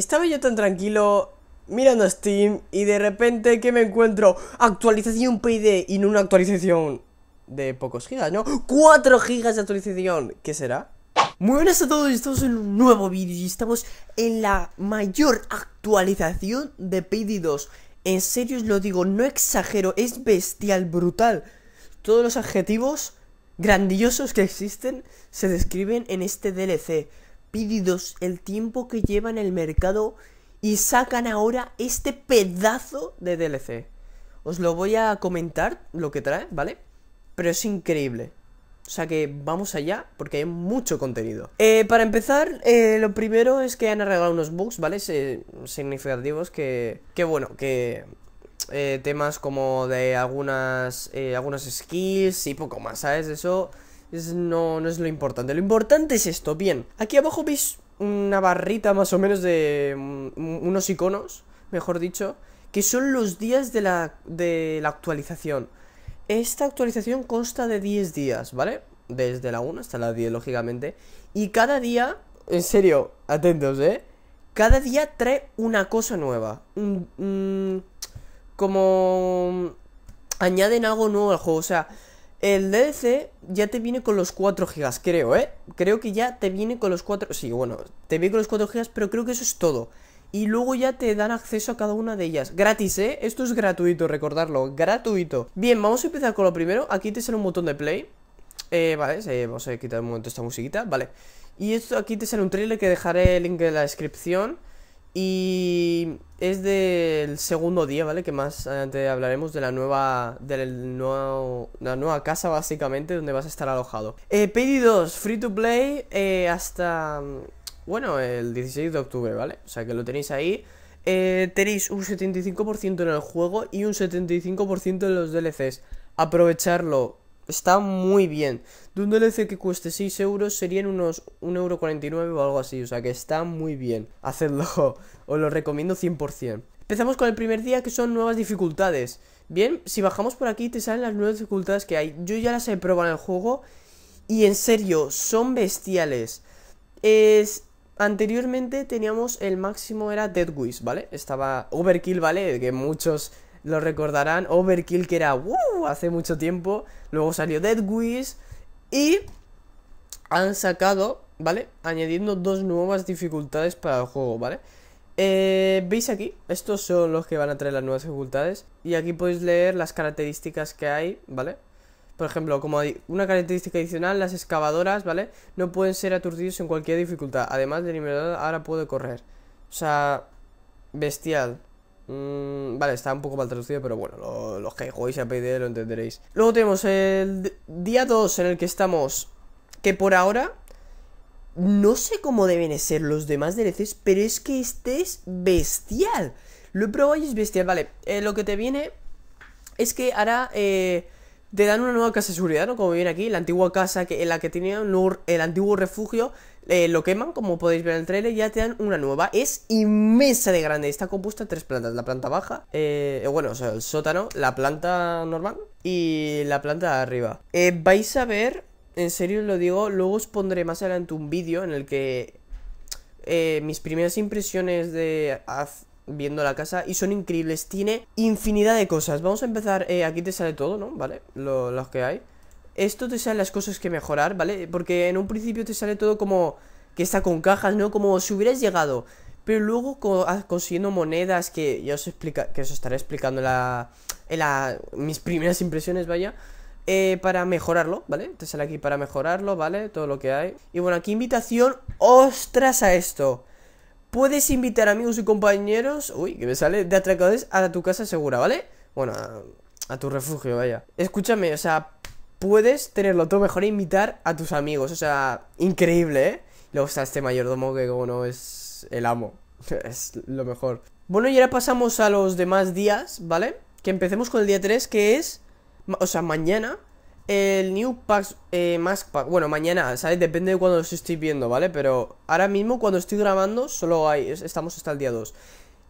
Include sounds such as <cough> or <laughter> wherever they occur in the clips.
Estaba yo tan tranquilo mirando Steam y de repente que me encuentro actualización PID y no una actualización de pocos gigas, ¿no? 4 gigas de actualización. ¿Qué será? Muy buenas a todos, estamos en un nuevo vídeo y estamos en la mayor actualización de PID 2. En serio os lo digo, no exagero, es bestial, brutal. Todos los adjetivos grandiosos que existen se describen en este DLC pídidos el tiempo que lleva en el mercado y sacan ahora este pedazo de DLC. Os lo voy a comentar lo que trae, ¿vale? Pero es increíble. O sea que vamos allá porque hay mucho contenido. Eh, para empezar, eh, lo primero es que han arreglado unos bugs, ¿vale? significativos que, que, bueno, que eh, temas como de algunas, algunas skills y poco más, ¿sabes? Eso no, no es lo importante. Lo importante es esto. Bien, aquí abajo veis una barrita más o menos de mm, mm, unos iconos, mejor dicho, que son los días de la, de la actualización. Esta actualización consta de 10 días, ¿vale? Desde la 1 hasta la 10, lógicamente. Y cada día, en serio, atentos, ¿eh? Cada día trae una cosa nueva. un mm, como... Añaden algo nuevo al juego, o sea el DLC ya te viene con los 4 GB, creo, ¿eh? Creo que ya te viene con los 4... Sí, bueno, te viene con los 4 GB, pero creo que eso es todo. Y luego ya te dan acceso a cada una de ellas. Gratis, ¿eh? Esto es gratuito, recordarlo. Gratuito. Bien, vamos a empezar con lo primero. Aquí te sale un botón de play. Eh, vale, vamos a quitar un momento esta musiquita. Vale. Y esto aquí te sale un trailer que dejaré el link en la descripción. Y es del segundo día, ¿vale? Que más adelante hablaremos de la nueva. Del la nueva casa, básicamente, donde vas a estar alojado. Eh, Pedidos free to play, eh, hasta. Mm, bueno, el 16 de octubre, ¿vale? O sea que lo tenéis ahí. Eh, tenéis un 75% en el juego y un 75% en los DLCs. Aprovecharlo Está muy bien. De un DLC que cueste 6 euros serían unos 1,49€ o algo así. O sea que está muy bien. <laughs> Hacedlo. Os lo recomiendo 100%. Empezamos con el primer día que son nuevas dificultades. Bien, si bajamos por aquí te salen las nuevas dificultades que hay. Yo ya las he probado en el juego. Y en serio, son bestiales. Es... Anteriormente teníamos el máximo era Dead Wish, ¿vale? Estaba Overkill, ¿vale? Que muchos lo recordarán. Overkill, que era hace mucho tiempo. Luego salió Dead Y han sacado, ¿vale? Añadiendo dos nuevas dificultades para el juego, ¿vale? Eh, ¿Veis aquí? Estos son los que van a traer las nuevas dificultades. Y aquí podéis leer las características que hay, ¿vale? Por ejemplo, como hay una característica adicional, las excavadoras, ¿vale? No pueden ser aturdidos en cualquier dificultad. Además, de nivel ahora puede correr. O sea, bestial. Mm, vale, está un poco mal traducido, pero bueno, los que jugáis a PD lo entenderéis. Luego tenemos el día 2 en el que estamos, que por ahora no sé cómo deben ser los demás DLCs, pero es que este es bestial. Lo he probado y es bestial. Vale, eh, lo que te viene es que ahora eh, te dan una nueva casa de seguridad, ¿no? Como viene aquí, la antigua casa que, en la que tenía el antiguo refugio eh, lo queman, como podéis ver en el trailer, ya te dan una nueva. Es inmensa de grande. Está compuesta de tres plantas. La planta baja, eh, bueno, o sea, el sótano, la planta normal y la planta de arriba. Eh, vais a ver, en serio os lo digo, luego os pondré más adelante un vídeo en el que mis primeras impresiones de viendo la casa y son increíbles. Tiene infinidad de cosas. Vamos a empezar. aquí te sale todo, ¿no? Vale, lo, los que hay esto te salen las cosas que mejorar, ¿vale? Porque en un principio te sale todo como que está con cajas, ¿no? Como si hubieras llegado. Pero luego ah, consiguiendo monedas que ya os explica, que os estaré explicando la, mis primeras impresiones, vaya. Eh, para mejorarlo, ¿vale? Te sale aquí para mejorarlo, ¿vale? Todo lo que hay. Y bueno, aquí invitación. ¡Ostras a esto! Puedes invitar amigos y compañeros. Uy, que me sale de atracadores a tu casa segura, ¿vale? Bueno, a tu refugio, vaya. Escúchame, o sea, puedes tenerlo todo mejor e invitar a tus amigos. O sea, increíble, ¿eh? Luego está este mayordomo que como no es el amo. <laughs> es lo mejor. Bueno, y ahora pasamos a los demás días, ¿vale? Que empecemos con el día 3, que es... O sea, mañana el New Pack, eh, Mask Pack. Bueno, mañana, ¿sabes? Depende de cuando los estoy viendo, ¿vale? Pero ahora mismo, cuando estoy grabando, solo hay. estamos hasta el día 2.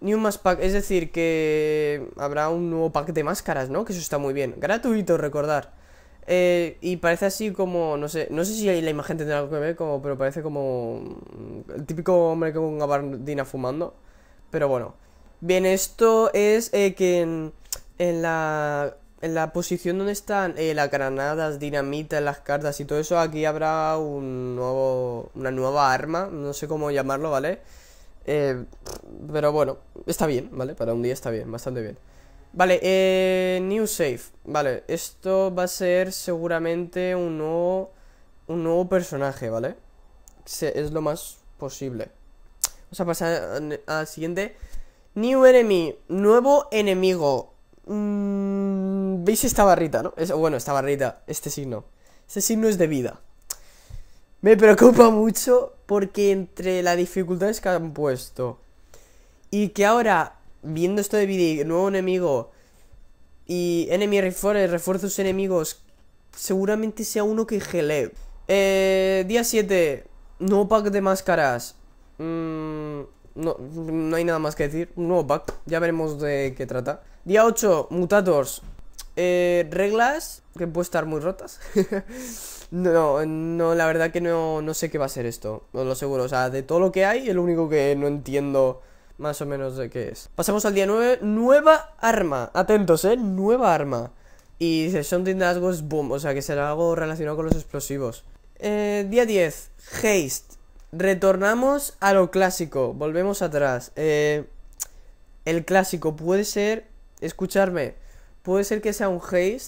New Mask Pack, es decir, que habrá un nuevo pack de máscaras, ¿no? Que eso está muy bien. Gratuito, recordar. Eh, y parece así como, no sé, no sé si la imagen tendrá algo que ver, como, pero parece como mm, el típico hombre con una bardina fumando. Pero bueno. Bien, esto es eh, que en, la, en la posición donde están eh, las granadas, dinamita, las cartas y todo eso, aquí habrá un nuevo, una nueva arma, no sé cómo llamarlo, ¿vale? pero bueno, está bien, ¿vale? Para un día está bien, bastante bien. Vale, eh, new save. Vale, esto va a ser seguramente un nuevo, un nuevo personaje, ¿vale? es lo más posible. Vamos a pasar al siguiente. New enemy, nuevo enemigo. Mm, ¿Veis esta barrita, no? bueno, esta barrita, este signo. Este signo es de vida. Me preocupa mucho porque entre las dificultades que han puesto y que ahora viendo esto de BD, nuevo enemigo. Y enemy refuerzos, refuerzos enemigos. Seguramente sea uno que gele. Eh, día 7. Nuevo pack de máscaras. Mm, no, no hay nada más que decir. Un nuevo pack. Ya veremos de qué trata. Día 8. Mutators. Eh, reglas que puede estar muy rotas. <laughs> no, no, la verdad que no, no sé qué va a ser esto. Os lo seguro O sea, de todo lo que hay, el único que no entiendo más o menos de qué es. Pasamos al día 9, nueva arma. Atentos, ¿eh? Nueva arma. Y dice, something that goes boom, o sea que será algo relacionado con los explosivos. Eh, día 10, haste. Retornamos a lo clásico, volvemos atrás. Eh, el clásico puede ser, escucharme, puede ser que sea un haste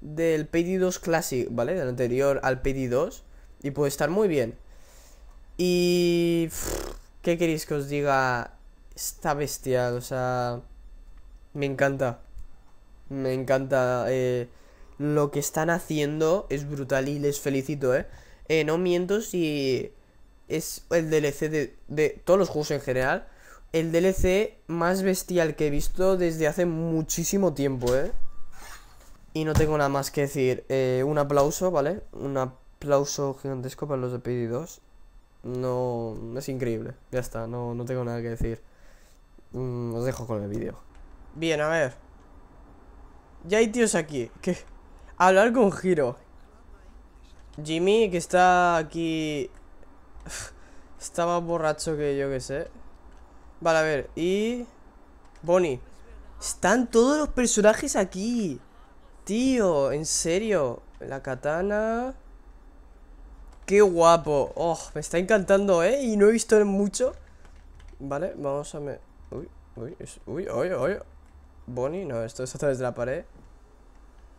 del PD2 Classic, ¿vale? Del anterior al PD2. Y puede estar muy bien. Y... ¿Qué queréis que os diga? está bestial, o sea, me encanta. Me encanta. Eh, lo que están haciendo es brutal y les felicito, ¿eh? eh no miento si es el DLC de, de, todos los juegos en general. El DLC más bestial que he visto desde hace muchísimo tiempo, ¿eh? Y no tengo nada más que decir. Eh, un aplauso, ¿vale? Un aplauso gigantesco para los de 2 No, es increíble. Ya está, no tengo nada que decir. Mm, os dejo con el vídeo. Bien, a ver. Ya hay tíos aquí. que Hablar con Giro. Jimmy, que está aquí... está más borracho que yo que sé. Vale, a ver. Y... Bonnie. Están todos los personajes aquí. Tío, en serio. La katana... ¡Qué guapo! ¡Oh! Me está encantando, ¿eh? Y no he visto mucho. Vale, vamos a... ver Uy, uy, uy, uy. Bonnie, no, esto es a través de la pared.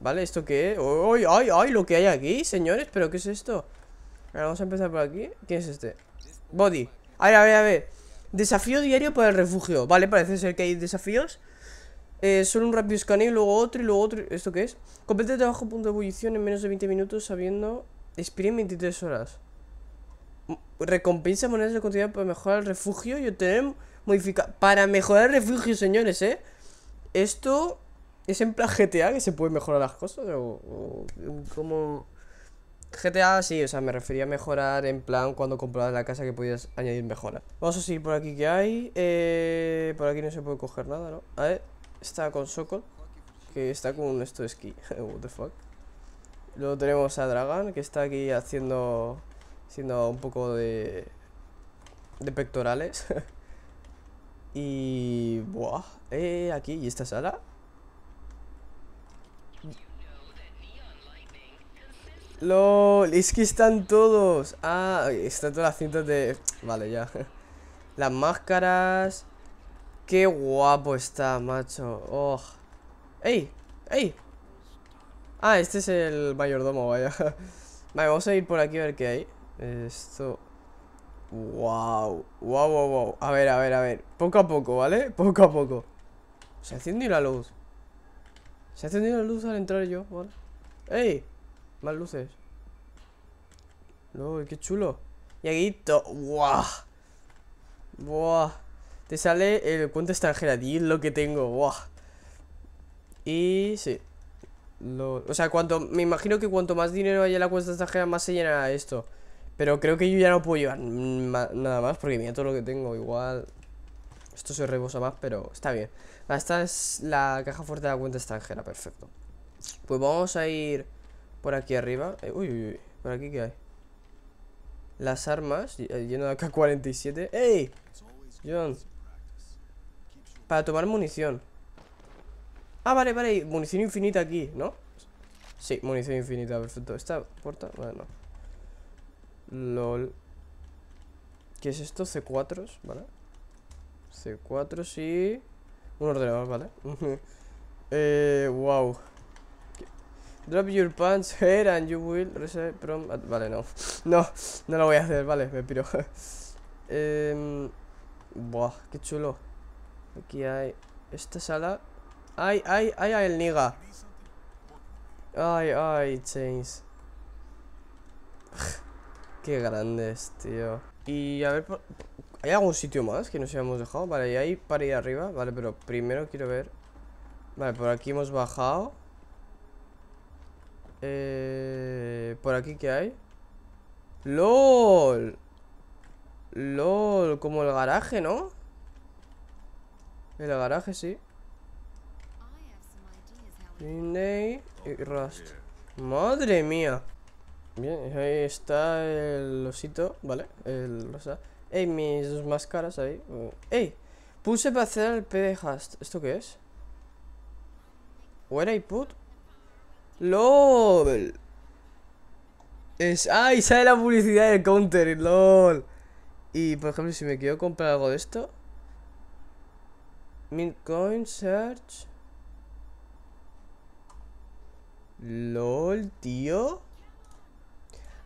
Vale, ¿esto qué es? ¡Uy, ay, ay! Lo que hay aquí, señores, ¿pero qué es esto? vamos a empezar por aquí. ¿Quién es este? Body. A ver, a ver, a ver. Desafío diario para el refugio. Vale, parece ser que hay desafíos. Eh, solo un rápido escaneo, y luego otro y luego otro. ¿Esto qué es? Complete el trabajo punto de ebullición en menos de 20 minutos sabiendo. Expire en 23 horas. Mm, recompensa monedas de continuidad para mejorar el refugio y obtener para mejorar refugios, señores, ¿eh? Esto es en plan GTA que se puede mejorar las cosas. O, como. GTA sí, o sea, me refería a mejorar en plan cuando comprabas la casa que podías añadir mejoras Vamos a seguir por aquí que hay. Eh, por aquí no se puede coger nada, ¿no? A ver, está con Sokol, que está con esto de esquí. <laughs> What the fuck. Luego tenemos a Dragon que está aquí haciendo, haciendo un poco de, de pectorales. <laughs> Y... Buah, eh, aquí, ¿y esta sala? LOL, es que están todos Ah, están todas las cintas de... Vale, ya <laughs> Las máscaras Qué guapo está, macho Oh ¡Ey! ¡Ey! Ah, este es el mayordomo, vaya <laughs> Vale, vamos a ir por aquí a ver qué hay Esto... Wow, wow, wow, wow. A ver, a ver, a ver. Poco a poco, ¿vale? <laughs> Poco a poco. Se ha la luz. Se ha encendido la luz al entrar yo, ¿vale? ¡Ey! Más luces. No, qué chulo. Y aquí, wow. ¡Buah! Te sale el cuenta extranjera. y lo que tengo. ¡Buah! Y sí. O sea, cuanto. Me imagino que cuanto más dinero haya en la cuenta extranjera, más se llenará esto. Pero creo que yo ya no puedo llevar nada más porque mira todo lo que tengo. Igual esto se rebosa más, pero está bien. Ah, esta es la caja fuerte de la cuenta extranjera, perfecto. Pues vamos a ir por aquí arriba. Eh, uy, uy, uy. ¿Por aquí qué hay? Las armas, eh, lleno de AK-47. ¡Ey! John. Para tomar munición. Ah, vale, vale. Munición infinita aquí, ¿no? Sí, munición infinita, perfecto. ¿Esta puerta? Bueno, no. LOL ¿Qué es esto? C4, ¿vale? C4 y... Un ordenador, ¿vale? <laughs> eh, wow Drop your pants here and you will reset from... Vale, no <laughs> No, no lo voy a hacer, vale, me piro <laughs> eh, Buah, qué chulo Aquí hay... Esta sala... ¡Ay, ay, ay, ay, el niga! ¡Ay, ay, Chains! Qué grandes, tío. Y a ver, ¿hay algún sitio más que nos hayamos dejado? Vale, y hay para ir arriba. Vale, pero primero quiero ver. Vale, por aquí hemos bajado. Eh, ¿Por aquí qué hay? ¡LOL! ¡LOL! Como el garaje, ¿no? El garaje, sí. y Rust. Oh, Madre mía. Bien, ahí está el osito, ¿vale? El rosa. ¡Ey, mis dos máscaras ahí! ¡Ey! Puse para hacer el PD ¿Esto qué es? ¿Where I put? ¡LOL! Es... ¡Ay! Sale la publicidad del counter, ¡LOL! Y, por ejemplo, si me quiero comprar algo de esto... coin, Search... ¡LOL, tío!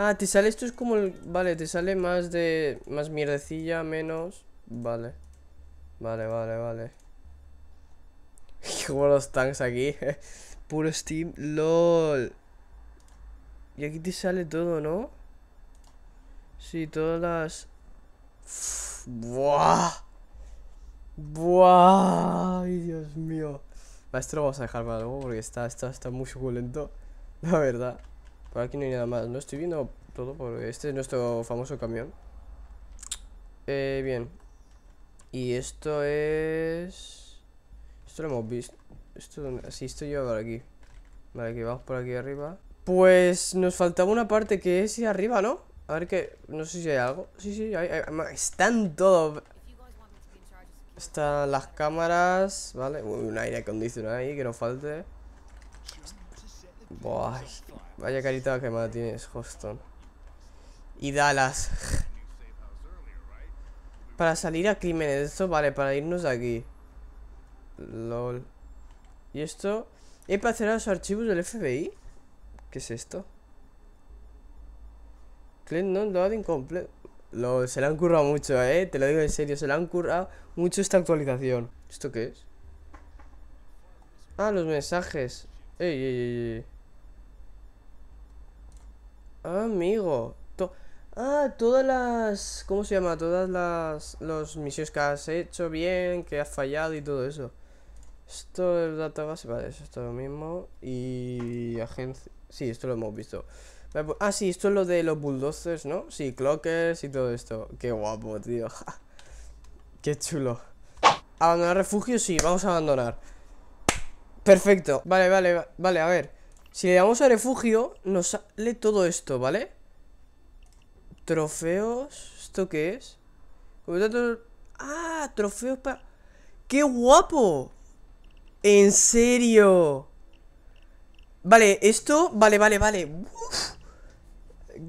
Ah, te sale esto es como el... Vale, te sale más de... Más mierdecilla, menos... Vale. Vale, vale, vale. como <laughs> los tanks aquí. <laughs> Eh. Puro Steam. LOL. Y aquí te sale todo, ¿no? Sí, todas las... <sniffs> ¡Buah! ¡Buah! ¡Ay, Dios mío! Esto lo vamos a dejar para luego porque está, está, está muy suculento. <laughs> La verdad. Por aquí no hay nada más. No estoy viendo todo por... Este es nuestro famoso camión. Eh, bien. Y esto es... Esto lo hemos visto. Esto donde... Sí, esto por aquí. Vale, aquí vamos por aquí arriba. Pues nos faltaba una parte que es ir arriba, ¿no? A ver que... No sé si hay algo. Sí, sí, hay, están todos Están las cámaras, ¿vale? un aire acondicionado ahí, que no falte vaya carita quemada tienes, Houston. Y Dallas. para salir a crímenes, esto vale, para irnos de aquí. LOL. ¿Y esto? ¿He para cerrar los archivos del FBI? ¿Qué es esto? Clinton no lo incompleto. LOL, se le han currado mucho, eh. Te lo digo en serio, se le han currado mucho esta actualización. ¿Esto qué es? Ah, los mensajes. Ey, ey, ey. Ah, amigo. ah, todas las... ¿Cómo se llama? Todas las... Los misiones que has hecho bien, que has fallado y todo eso. Esto es database, vale, eso es todo lo mismo. Y agencia... Sí, esto lo hemos visto. Ah, sí, esto es lo de los bulldozers, ¿no? Sí, clockers y todo esto. Qué guapo, tío. <laughs> Qué chulo. Abandonar refugio, sí, vamos a abandonar. Perfecto. Vale, vale, vale, a ver. Si le damos a refugio, nos sale todo esto, ¿vale? Trofeos. ¿Esto qué es? Ah, trofeos para... ¡Qué guapo! ¡En serio! Vale, esto... Vale, vale, vale.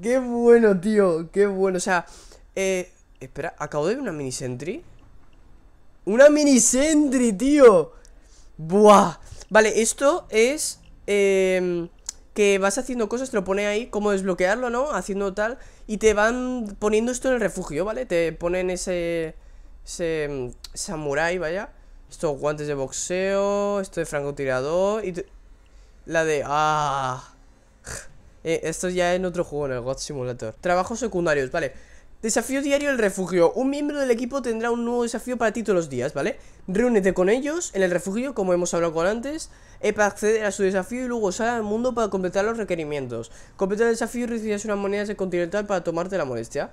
¡Qué bueno, tío! ¡Qué bueno! O sea... Eh, espera, acabo de una mini sentry. ¡Una mini sentry, tío! ¡Buah! Vale, esto es Em, que vas haciendo cosas, te lo pone ahí, como desbloquearlo, ¿no? Haciendo tal, y te van poniendo esto en el refugio, ¿vale? Te ponen ese, ese em, samurai, vaya, estos guantes de boxeo, esto de francotirador, y la de... ¡Ah! Eh, esto ya en otro juego, en el God Simulator. Trabajos secundarios, vale. Desafío diario El refugio. Un miembro del equipo tendrá un nuevo desafío para ti todos los días, ¿vale? Reúnete con ellos en el refugio, como hemos hablado con antes, eh, para acceder a su desafío y luego sal al mundo para completar los requerimientos. Completa el desafío y recibirás unas monedas de Continental para tomarte la molestia.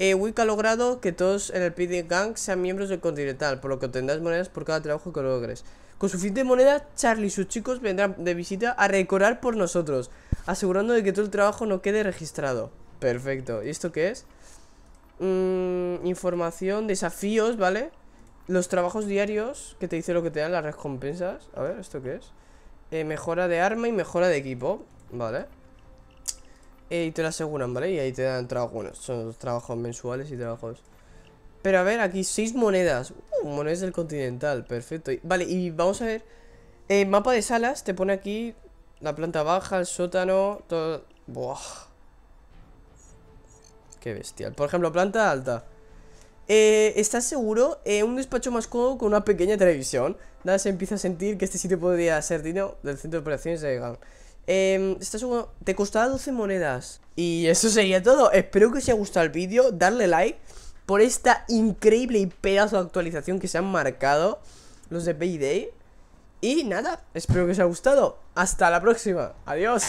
Eh, Wick ha logrado que todos en el PD Gang sean miembros del Continental, por lo que obtendrás monedas por cada trabajo que logres. Con suficiente moneda, Charlie y sus chicos vendrán de visita a recorar por nosotros, asegurando de que todo el trabajo no quede registrado. Perfecto. ¿Y esto qué es? Mm, información, desafíos, ¿vale? Los trabajos diarios, que te dice lo que te dan, las recompensas. A ver, ¿esto qué es? Eh, mejora de arma y mejora de equipo, ¿vale? Eh, y te lo aseguran, ¿vale? Y ahí te dan trabajos, bueno, son los trabajos mensuales y trabajos... Pero a ver, aquí seis monedas. Uh, monedas del continental, perfecto. Vale, y vamos a ver... Eh, mapa de salas, te pone aquí la planta baja, el sótano, todo... Buah. Qué bestial. Por ejemplo, planta alta. Eh, ¿Estás seguro? Eh, un despacho más cómodo con una pequeña televisión. Nada se empieza a sentir que este sitio podría ser dinero del centro de operaciones de gang. Em, ¿Estás seguro? Te costará 12 monedas. Y eso sería todo. Espero que os haya gustado el vídeo. Darle like por esta increíble y pedazo de actualización que se han marcado los de Payday. Y nada, espero que os haya gustado. Hasta la próxima. Adiós.